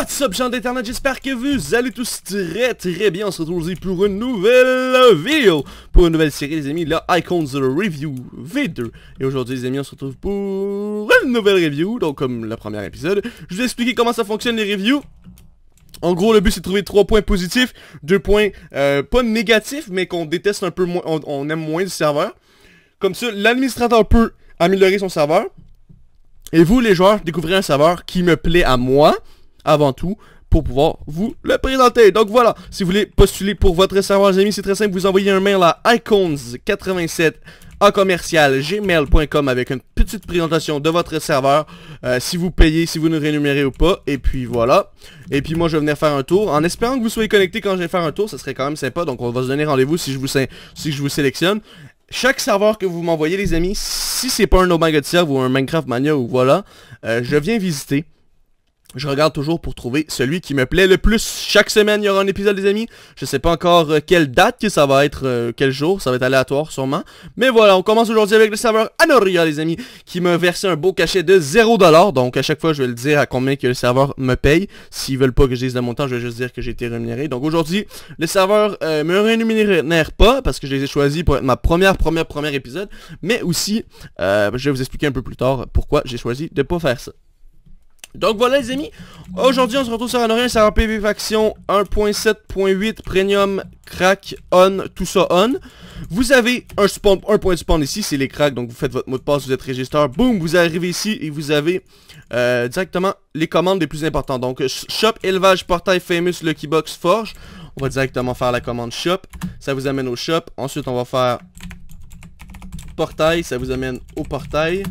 What's up gens d'internet, j'espère que vous allez tous très très bien, on se retrouve aujourd'hui pour une nouvelle vidéo, pour une nouvelle série les amis, la Icons Review V2 Et aujourd'hui les amis on se retrouve pour une nouvelle review, donc comme la première épisode, je vous expliquer comment ça fonctionne les reviews en gros, le but c'est de trouver 3 points positifs, 2 points euh, pas négatifs, mais qu'on déteste un peu moins, on, aime moins du serveur. Comme ça, l'administrateur peut améliorer son serveur. Et vous, les joueurs, découvrez un serveur qui me plaît à moi, avant tout pour pouvoir vous le présenter. Donc voilà, si vous voulez postuler pour votre serveur, les amis, c'est très simple. Vous envoyez un mail à icons87 commercial gmail.com avec une petite présentation de votre serveur, euh, si vous payez, si vous nous rémunérez ou pas, et puis voilà. Et puis moi je venais faire un tour, en espérant que vous soyez connecté quand je vais faire un tour, ça serait quand même sympa, donc on va se donner rendez-vous si, je vous si je vous sélectionne. Chaque serveur que vous m'envoyez les amis, si c'est pas un No ou un Minecraft Mania ou voilà, euh, je viens visiter. Je regarde toujours pour trouver celui qui me plaît le plus. Chaque semaine, il y aura un épisode, les amis. Je sais pas encore euh, quelle date que ça va être, euh, quel jour. Ça va être aléatoire, sûrement. Mais voilà, on commence aujourd'hui avec le serveur Anoria, les amis, qui m'a versé un beau cachet de 0$. Donc, à chaque fois, je vais le dire à combien que le serveur me paye. S'ils veulent pas que je dise de mon je vais juste dire que j'ai été rémunéré. Donc, aujourd'hui, le serveur euh, me rémunère pas, parce que je les ai choisis pour être ma première, première, première épisode. Mais aussi, je vais vous expliquer un peu plus tard pourquoi j'ai choisi de pas faire ça. Donc voilà les amis, aujourd'hui on se retrouve sur un c'est un PV Faction 1.7.8 Premium Crack On, tout ça on. Vous avez un, point de spawn ici, c'est les cracks, donc vous faites votre mot de passe, vous êtes régisseur. boum, vous arrivez ici et vous avez euh, directement les commandes les plus importantes. Donc shop, élevage, portail, famous, lucky box, forge. On va directement faire la commande shop, ça vous amène au shop, ensuite on va faire portail, ça vous amène au portail.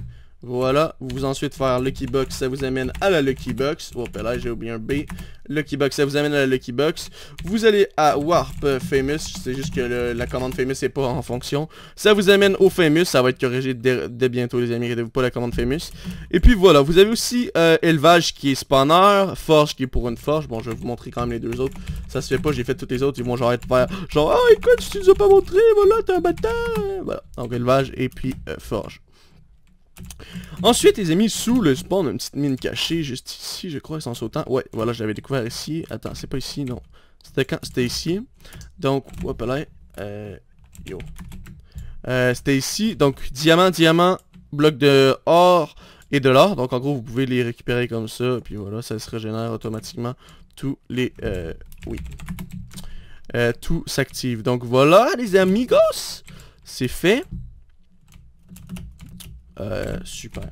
Voilà, vous ensuite faire Lucky Box, ça vous amène à la Lucky Box. Hop là, j'ai oublié un B. Lucky Box, ça vous amène à la Lucky Box. Vous allez à Warp Famous, c'est juste que la commande Famous n'est pas en fonction. Ça vous amène au Famous, ça va être corrigé dès, bientôt les amis, rédez vous pas la commande Famous. Et puis voilà, vous avez aussi euh, Élevage qui est spawner, Forge qui est pour une forge. Bon, je vais vous montrer quand même les deux autres. Ça se fait pas, j'ai fait toutes les autres, ils vont genre être faire genre « oh, écoute, tu nous as pas montré, voilà, t'es un bâtard !» Voilà, donc Élevage et puis euh, Forge. Ensuite, les amis, sous le spawn, une petite mine cachée, juste ici, je crois, sans sautant. Ouais, voilà, je l'avais découvert ici. Attends, c'est pas ici, non. C'était quand C'était ici. Donc, hop là. Euh, yo. Euh, c'était ici. Donc, diamant, diamant, bloc de or et de l'or. Donc, en gros, vous pouvez les récupérer comme ça. Puis voilà, ça se régénère automatiquement tous les... Euh, oui. Euh, tout s'active. Donc, voilà, les amigos. C'est fait. Euh, super.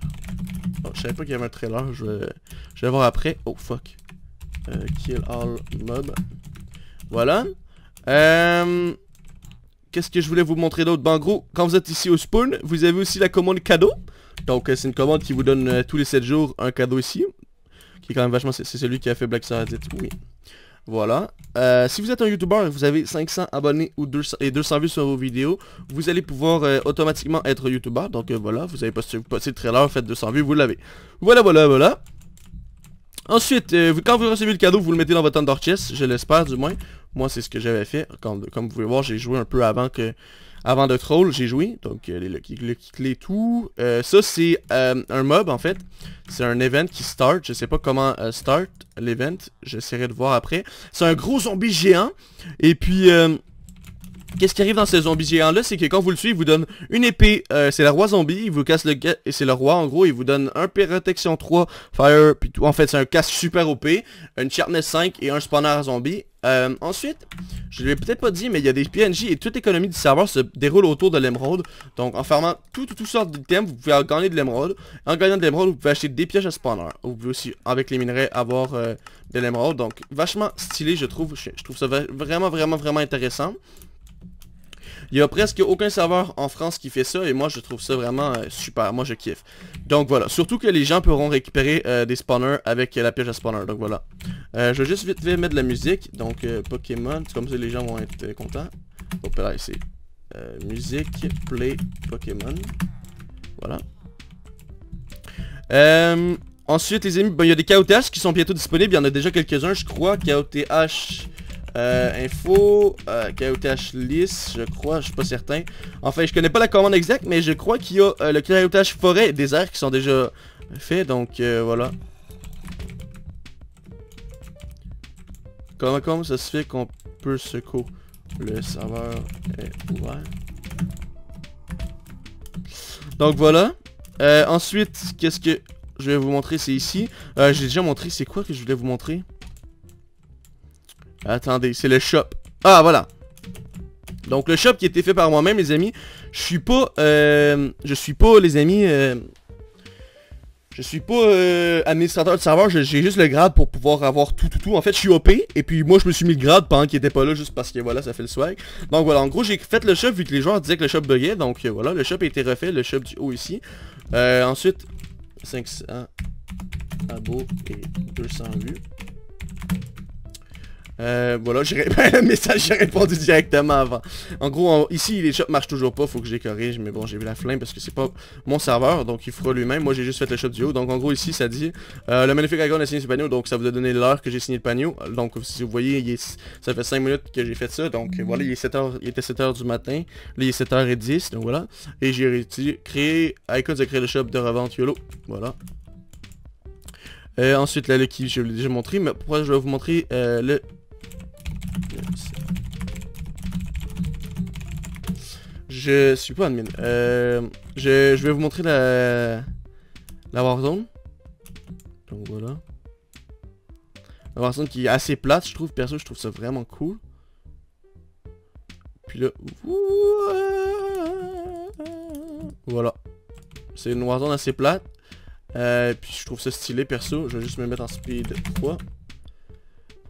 Oh, je savais pas qu'il y avait un trailer. Je vais, je voir après. Oh, fuck. Euh, kill all mob. Voilà. Euh, qu'est-ce que je voulais vous montrer d'autre Ben, en gros, quand vous êtes ici au spawn, vous avez aussi la commande cadeau. Donc, euh, c'est une commande qui vous donne tous les 7 jours un cadeau ici. Qui est quand même vachement... C'est celui qui a fait Black Sarah, oui. Voilà. Euh, si vous êtes un YouTuber et vous avez 500 abonnés ou 200, et 200 vues sur vos vidéos, vous allez pouvoir euh, automatiquement être YouTuber. Donc euh, voilà, vous avez posté, le trailer, faites 200 vues, vous l'avez. Voilà, voilà, voilà. Ensuite, quand vous recevez le cadeau, vous le mettez dans votre Thunder Chest, je l'espère du moins. Moi, c'est ce que j'avais fait. comme vous pouvez voir, j'ai joué un peu avant que avant de troll, j'ai joué. Donc, euh, les Lucky, Lucky et tout. Euh, ça, c'est euh, un mob, en fait. C'est un event qui start. Je sais pas comment euh, start l'event. J'essaierai de voir après. C'est un gros zombie géant. Et puis... Qu'est-ce qui arrive dans ce zombie géant-là, c'est que quand vous le suivez, il vous donne une épée, euh, c'est la roi zombie, il vous casse le... et c'est le roi en gros, il vous donne un protection 3, fire, puis en fait c'est un casque super OP, une sharpness 5 et un spawner zombie. Euh, ensuite, je l'ai peut-être pas dit, mais il y a des PNJ et toute l'économie du serveur se déroule autour de l'émeraude. Donc en fermant toutes tout, sortes d'items, vous pouvez gagner de l'émeraude. En gagnant de l'émeraude, vous pouvez acheter des pièges à spawner. Vous pouvez aussi, avec les minerais, avoir euh, de l'émeraude. Donc vachement stylé, je trouve. je trouve ça vraiment, vraiment, vraiment intéressant. Il y a presque aucun serveur en France qui fait ça et moi je trouve ça vraiment euh, super. Moi je kiffe. Donc voilà. Surtout que les gens pourront récupérer euh, des spawners avec euh, la piège à spawner. Donc voilà. je vais juste vite fait mettre de la musique. Donc Pokémon. Comme ça les gens vont être contents. Hop là ici. musique, play, Pokémon. Voilà. ensuite, les amis, ben, il y a des KOTH qui sont bientôt disponibles. Il y en a déjà quelques-uns, je crois. KOTH euh, info, euh, lisse, je crois, je suis pas certain. Enfin, je connais pas la commande exacte, mais je crois qu'il y a euh, le caotage forêt et désert qui sont déjà faits, donc euh, voilà. Comment, comment ça se fait qu'on peut secouer Le serveur est ouvert. Donc voilà. Euh, ensuite, qu'est-ce que je vais vous montrer, c'est ici. J'ai déjà montré, c'est quoi que je voulais vous montrer Attendez, c'est le shop. Ah, voilà. Donc, le shop qui a été fait par moi-même, les amis. Je suis pas... Euh, je suis pas, les amis... Euh, je suis pas euh, administrateur de serveur, j'ai juste le grade pour pouvoir avoir tout, tout, tout. En fait, je suis OP, et puis moi, je me suis mis le grade pendant qu'il était pas là, juste parce que, voilà, ça fait le swag. Donc, voilà, en gros, j'ai fait le shop, vu que les joueurs disaient que le shop buguait, donc, euh, voilà, le shop a été refait, le shop du haut ici. ensuite, 500 abos et 200 vues. Euh, voilà, j'ai message, j'ai répondu directement avant. En gros, ici, les shops marchent toujours pas, faut que je les corrige, mais bon, j'ai vu la flemme parce que c'est pas mon serveur, donc il fera lui-même. Moi, j'ai juste fait le shop du haut. Donc, en gros, ici, ça dit, euh, le magnifique icon a signé ce panneau, donc ça vous a donné l'heure que j'ai signé le panneau. Donc, si vous voyez, ça fait 5 minutes que j'ai fait ça, donc voilà, il, est 7 heures, il était 7h du matin, là, il est 7h10, donc voilà. Et j'ai créé, Icon a créé le shop de revente YOLO, voilà. Euh, ensuite, la Lucky, je vous l'ai déjà montré, mais pourquoi je vais vous montrer euh, le je suis pas admin. Euh, je, vais vous montrer la, la Warzone. Donc voilà. La Warzone qui est assez plate, je trouve. Perso, je trouve ça vraiment cool. Puis là... Voilà. C'est une Warzone assez plate. Euh, puis je trouve ça stylé, perso. Je vais juste me mettre en speed 3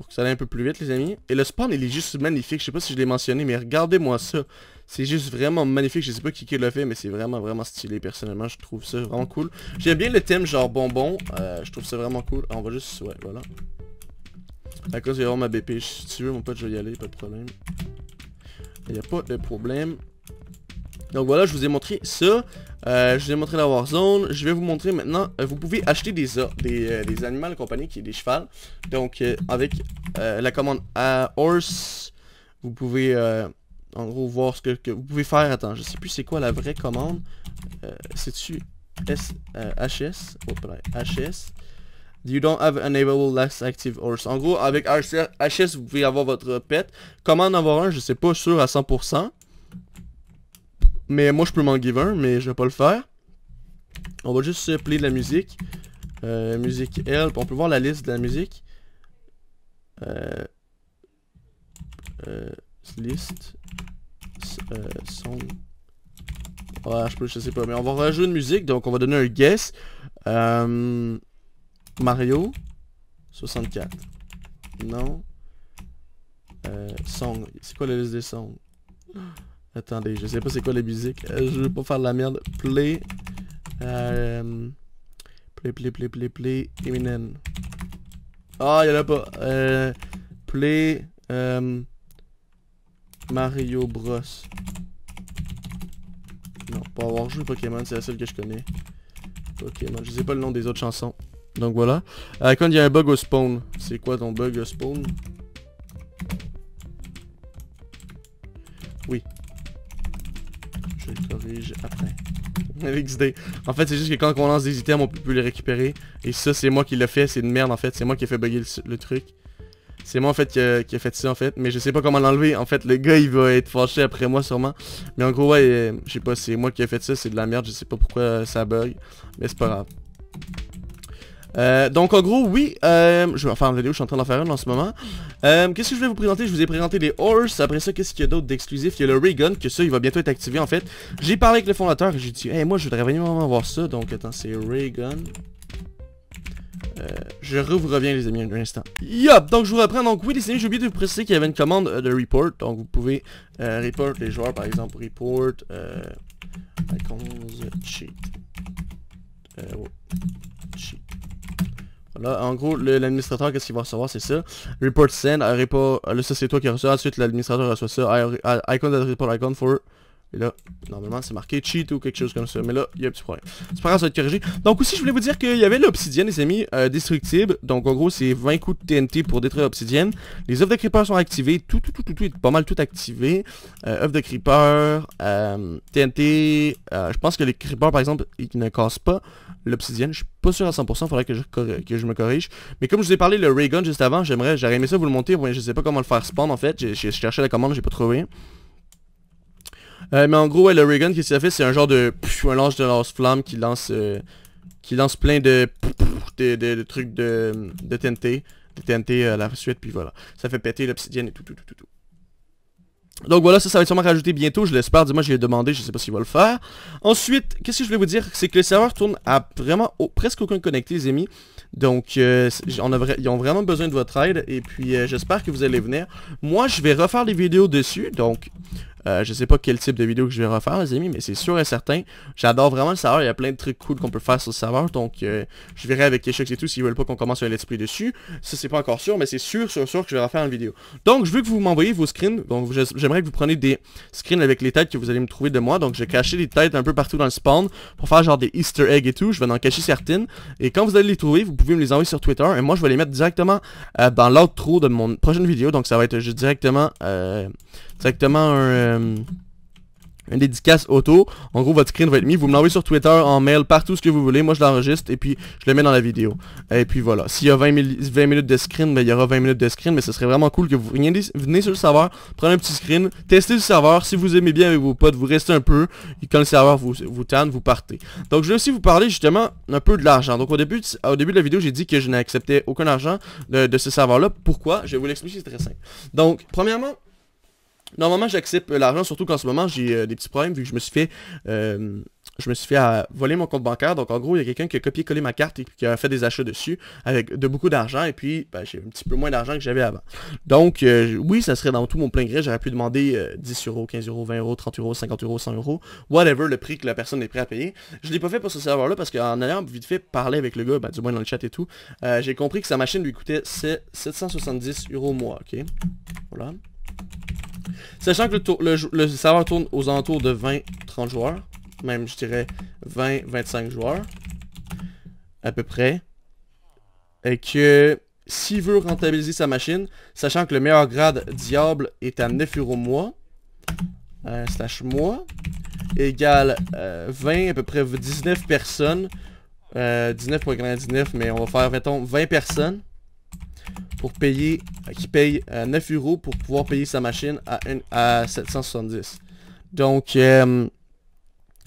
ça allait un peu plus vite les amis. Et le spawn il est juste magnifique, je sais pas si je l'ai mentionné mais regardez-moi ça. C'est juste vraiment magnifique, je sais pas qui, qui l'a fait mais c'est vraiment vraiment stylé personnellement, je trouve ça vraiment cool. J'aime bien le thème genre bonbon, euh, je trouve ça vraiment cool. on va juste, ouais voilà. À cause de ma BP, si tu veux mon pote je vais y aller, pas de problème. Il a pas de problème. Donc voilà, je vous ai montré ça. Euh, je vous ai montré la Warzone. Je vais vous montrer maintenant. Euh, vous pouvez acheter des euh, des, animaux compagnie qui est des chevals. Donc avec la commande horse, vous pouvez en gros voir ce que, vous pouvez faire. Attends, je sais plus c'est quoi la vraie commande. c'est tu S HS. HS. You don't have enable last active horse. En gros, avec HS, vous pouvez avoir votre pet. Comment en avoir un, je sais pas sûr à 100%. Mais moi, je peux m'en give un, mais je vais pas le faire. On va juste play de la musique. Euh, musique help. On peut voir la liste de la musique. Euh, euh, list. Euh, song. Ouais, je, peux, je sais pas. Mais on va rajouter une musique. Donc, on va donner un guess. Euh, Mario 64. Non. song. C'est quoi la liste des songs Attendez, je sais pas c'est quoi la musique. je veux pas faire de la merde. Play. play, play, play, play, play. Eminem. Ah, oh, y'en a pas. play. Mario Bros. Non, pour avoir joué Pokémon, c'est la seule que je connais. Pokémon, je sais pas le nom des autres chansons. Donc voilà. Euh, quand il y a un bug au spawn, c'est quoi ton bug au spawn je corrige après. En fait, c'est juste que quand on lance des items, on peut plus les récupérer. Et ça, c'est moi qui l'ai fait, c'est une merde en fait. C'est moi qui ai fait bugger le, truc. C'est moi en fait qui a, fait ça en fait, mais je sais pas comment l'enlever. En fait, le gars il va être fâché après moi sûrement. Mais en gros, ouais, euh, je sais pas, c'est moi qui ai fait ça, c'est de la merde, je sais pas pourquoi ça bug. Mais c'est pas grave. Euh, donc en gros, oui, euh, je vais en faire une vidéo, je suis en train d'en faire une en ce moment. Euh, qu'est-ce que je vais vous présenter Je vous ai présenté les Horse. Après ça, qu'est-ce qu'il y a d'autre d'exclusif Il y a le Raygun, que ça, il va bientôt être activé en fait. J'ai parlé avec le fondateur et j'ai dit, moi je voudrais vraiment voir ça. Donc attends, c'est Raygun. je vous reviens les amis un instant. Yop, donc je vous reprends. Donc oui les amis, j'ai oublié de vous préciser qu'il y avait une commande de report. Donc vous pouvez report les joueurs par exemple. Report icons cheat. cheat là en gros, l'administrateur, qu'est-ce qu'il va recevoir, c'est ça. Report send, report, là, ça c'est toi qui reçois. Ensuite, l'administrateur reçoit ça. icon that report icon for et là, normalement, c'est marqué cheat ou quelque chose comme ça. Mais là, il y a un petit problème. C'est pas grave, ça va être corrigé. Donc aussi, je voulais vous dire qu'il y avait l'obsidienne, les amis, euh, destructible. Donc en gros, c'est 20 coups de TNT pour détruire l'obsidienne. Les œufs de creeper sont activés. Tout, tout, tout, tout, est pas mal tout activé. Euh, œufs de creeper, TNT. Euh, euh, je pense que les creepers, par exemple, ils ne cassent pas l'obsidienne. Je suis pas sûr à 100%, il faudrait que je, que je me corrige. Mais comme je vous ai parlé le raygun juste avant, j'aimerais, j'aurais aimé ça vous le montrer. mais je sais pas comment le faire spawn en fait. J'ai cherché la commande, j'ai pas trouvé. Euh, mais en gros, ouais, le Reagan, qu'est-ce qu'il a fait C'est un genre de... pfff un lance de lance-flamme qui lance... Euh, qui lance plein de... de, trucs de, de TNT. De TNT euh, à la suite, puis voilà. Ça fait péter l'obsidienne et tout, tout, tout, tout, tout. Donc voilà, ça, ça va être sûrement rajouté bientôt, je l'espère. Dis-moi, je l'ai demandé, je sais pas s'il va le faire. Ensuite, qu'est-ce que je voulais vous dire C'est que le serveur tourne à vraiment presque aucun connecté, les amis. Donc, euh, ils ont vraiment besoin de votre aide. Et puis, j'espère que vous allez venir. Moi, je vais refaire les vidéos dessus. Donc, euh, je sais pas quel type de vidéo que je vais refaire, les amis, mais c'est sûr et certain. J'adore vraiment le serveur. Il y a plein de trucs cool qu'on peut faire sur le serveur. Donc, euh, je verrai avec Keshux et tout s'ils veulent pas qu'on commence un let's play dessus. Ça, c'est pas encore sûr, mais c'est sûr, sûr, sûr que je vais refaire une vidéo. Donc, je veux que vous m'envoyez vos screens. Donc, j'aimerais que vous preniez des screens avec les têtes que vous allez me trouver de moi. Donc, j'ai caché des têtes un peu partout dans le spawn pour faire genre des easter eggs et tout. Je vais en cacher certaines. Et quand vous allez les trouver, vous pouvez me les envoyer sur Twitter. Et moi, je vais les mettre directement euh, dans dans trou de mon prochaine vidéo. Donc, ça va être juste directement exactement un... Euh, dédicace auto. En gros, votre screen va être mis. Vous me l'envoyez sur Twitter, en mail, partout ce que vous voulez. Moi, je l'enregistre et puis je le mets dans la vidéo. Et puis voilà. S'il y a 20, minutes de screen, ben, il y aura 20 minutes de screen. Mais ce serait vraiment cool que vous veniez, venez sur le serveur, prenez un petit screen, testez le serveur. Si vous aimez bien avec vos potes, vous restez un peu. Et quand le serveur vous, vous tanne, vous partez. Donc, je vais aussi vous parler justement un peu de l'argent. Donc, au début, au début de la vidéo, j'ai dit que je n'acceptais aucun argent de, de ce serveur-là. Pourquoi Je vais vous l'expliquer, c'est très simple. Donc, premièrement, Normalement, j'accepte euh, l'argent, surtout qu'en ce moment, j'ai euh, des petits problèmes vu que je me suis fait... Euh, je me suis fait voler mon compte bancaire. Donc en gros, il y a quelqu'un qui a copié-collé ma carte et qui a fait des achats dessus avec de beaucoup d'argent. Et puis, ben, j'ai un petit peu moins d'argent que j'avais avant. Donc oui, ça serait dans tout mon plein gré. J'aurais pu demander 10 euros, 15 euros, 20 euros, 30 euros, 50 euros, 100 euros, whatever le prix que la personne est prête à payer. Je l'ai pas fait pour ce serveur-là parce qu'en allant vite fait parler avec le gars, ben, du moins dans le chat et tout, j'ai compris que sa machine lui coûtait 770 euros mois. Ok, voilà. Sachant que le, serveur tourne aux entours de 20-30 joueurs, même je dirais 20-25 joueurs, à peu près, et que s'il veut rentabiliser sa machine, sachant que le meilleur grade Diable est à 9 euros mois, euh, slash mois, égale 20, euh, à peu près 19 personnes, 19 euh, 19 mais on va faire, mettons, 20 personnes, pour payer, qui paye 9 euh, euros pour pouvoir payer sa machine à, 770. Donc, euh,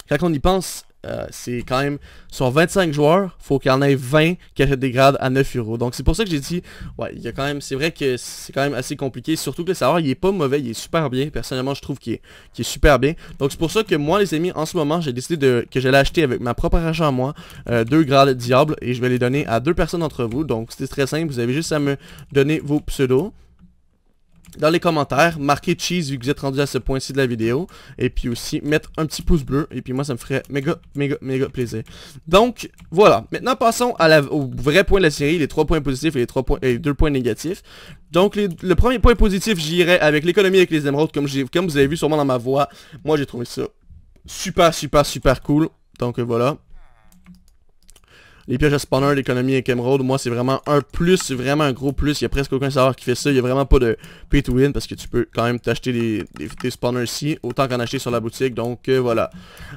quand on y pense, euh, c'est quand même, sur 25 joueurs, faut qu'il y en ait 20 qui achètent des grades à 9 euros. Donc c'est pour ça que j'ai dit, ouais, il y a quand même, c'est vrai que c'est quand même assez compliqué, surtout que le savoir, il est pas mauvais, il est super bien. Personnellement, je trouve qu'il est, super bien. Donc c'est pour ça que moi, les amis, en ce moment, j'ai décidé de, que j'allais acheter avec ma propre argent à moi, euh, deux grades Diable, et je vais les donner à deux personnes d'entre vous. Donc c'était très simple, vous avez juste à me donner vos pseudos dans les commentaires, marquez cheese vu que vous êtes rendu à ce point-ci de la vidéo. Et puis aussi, mettre un petit pouce bleu. Et puis moi, ça me ferait méga, méga, méga plaisir. Donc, voilà. Maintenant, passons au vrai point de la série, les trois points positifs et les, trois points, et deux points négatifs. Donc, le premier point positif, j'irai avec l'économie avec les émeraudes, comme, comme vous avez vu sûrement dans ma voix. Moi, j'ai trouvé ça super, super, super cool. Donc, voilà. Les pièges à spawner, l'économie et Emerald, moi c'est vraiment un plus, c'est vraiment un gros plus. Il n'y a presque aucun serveur qui fait ça. Il n'y a vraiment pas de pay to win parce que tu peux quand même t'acheter des, des, spawners ici, autant qu'en acheter sur la boutique. Donc euh, voilà.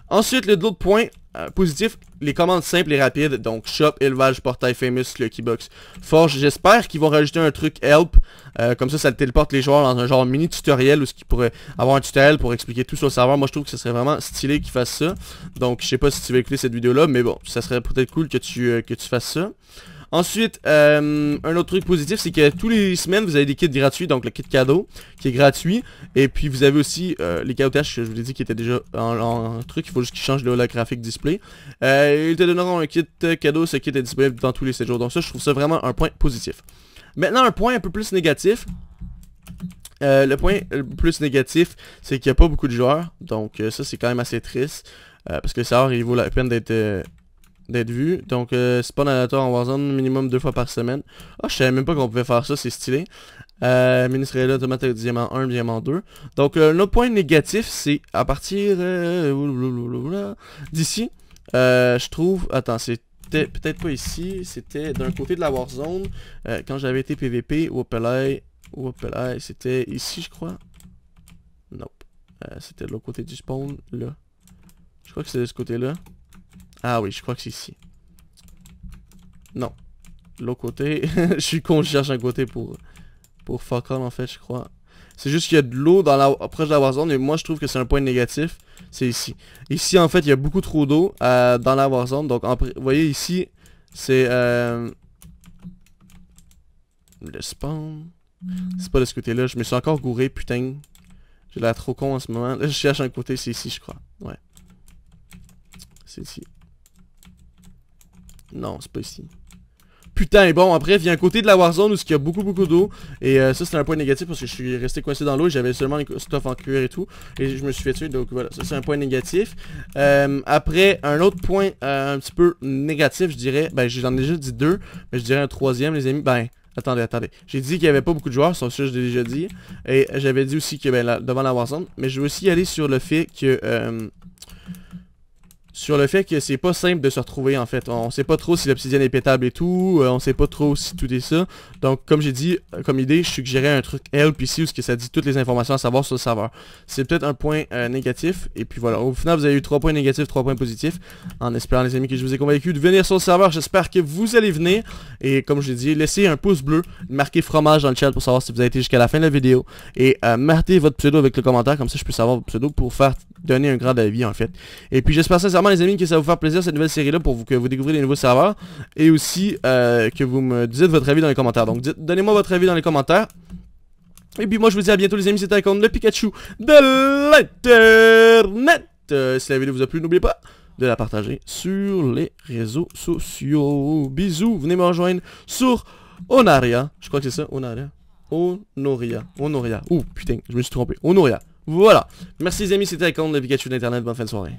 Ensuite, le deuxième points, euh, positif, les commandes simples et rapides, donc shop, élevage, portail famous, lucky box, forge, j'espère qu'ils vont rajouter un truc help, euh, comme ça ça téléporte les joueurs dans un genre mini tutoriel où ce qu'ils pourraient avoir un tutoriel pour expliquer tout sur le serveur, moi je trouve que ce serait vraiment stylé qu'ils fassent ça, donc je sais pas si tu veux écouter cette vidéo là, mais bon, ça serait peut-être cool que tu, euh, que tu fasses ça. Ensuite, euh, un autre truc positif, c'est que tous les semaines, vous avez des kits gratuits, donc le kit cadeau, qui est gratuit. Et puis, vous avez aussi euh, les cadeaux que je vous ai dit, qui étaient déjà en, truc, il faut juste qu'ils changent le graphique display. Euh, ils te donneront un kit cadeau, ce kit est disponible dans tous les 7 jours. Donc ça, je trouve ça vraiment un point positif. Maintenant, un point un peu plus négatif, euh, le point plus négatif, c'est qu'il n'y a pas beaucoup de joueurs. Donc ça, c'est quand même assez triste. parce que ça, il vaut la peine d'être d'être vu. Donc, euh, spawn aléatoire en Warzone, minimum deux fois par semaine. Ah, je savais même pas qu'on pouvait faire ça, c'est stylé. Euh, là, automatiquement diamant 1, diamant 2. Donc, le euh, point négatif, c'est à partir euh, d'ici, euh, je trouve... Attends, c'était peut-être pas ici. C'était d'un côté de la Warzone. quand j'avais été PVP, ou c'était ici, je crois. Nope. c'était de l'autre côté du spawn, là. Je crois que c'est de ce côté-là. Ah oui, je crois que c'est ici. Non. L'autre côté. je suis con, je cherche un côté pour, pour fuck en fait, je crois. C'est juste qu'il y a de l'eau dans la, proche de la warzone et moi je trouve que c'est un point négatif. C'est ici. Ici en fait il y a beaucoup trop d'eau euh, dans la warzone. Donc vous voyez ici c'est euh, le spawn. C'est pas de ce côté là. Je me suis encore gouré putain. J'ai l'air trop con en ce moment. je cherche un côté. C'est ici je crois. Ouais. C'est ici. Non, c'est pas ici. Putain, bon, après, vient un côté de la Warzone où il y a beaucoup, beaucoup d'eau. Et euh, ça, c'est un point négatif parce que je suis resté coincé dans l'eau et j'avais seulement les stuff en cuir et tout. Et je me suis fait tuer, donc voilà, ça, c'est un point négatif. Euh, après, un autre point euh, un petit peu négatif, je dirais, ben, j'en ai déjà dit deux, mais je dirais un troisième, les amis. Ben, Attendez, attendez. J'ai dit qu'il n'y avait pas beaucoup de joueurs, ça, je l'ai déjà dit. Et j'avais dit aussi que ben, devant la Warzone. Mais je veux aussi aller sur le fait que sur le fait que c'est pas simple de se retrouver en fait. On sait pas trop si l'obsidienne est pétable et tout, euh, on sait pas trop si tout est ça. Donc comme j'ai dit, euh, comme idée, je suggérais un truc help ici où ce que ça dit toutes les informations à savoir sur le serveur. C'est peut-être un point euh, négatif, et puis voilà. Au final vous avez eu trois points négatifs, trois points positifs. En espérant les amis que je vous ai convaincu de venir sur le serveur, j'espère que vous allez venir. Et comme je l'ai dit, laissez un pouce bleu, marquez fromage dans le chat pour savoir si vous avez été jusqu'à la fin de la vidéo. Et euh, marquez votre pseudo avec le commentaire, comme ça je peux savoir votre pseudo pour faire donner un grand avis en fait. Et puis j'espère sincèrement les amis que ça va vous faire plaisir cette nouvelle série là pour vous, que vous découvriez les nouveaux serveurs et aussi euh, que vous me dites votre avis dans les commentaires. Donc donnez-moi votre avis dans les commentaires. Et puis moi je vous dis à bientôt les amis, c'était compte le Pikachu de l'internet. Euh, si la vidéo vous a plu, n'oubliez pas de la partager sur les réseaux sociaux. Bisous, venez me rejoindre sur Onaria. Je crois que c'est ça, Onaria. Honoria. Honoria. Ouh, putain, je me suis trompé. Honoria. Voilà. Merci les amis, c'était Icon le Pikachu d'Internet. Bonne fin de soirée.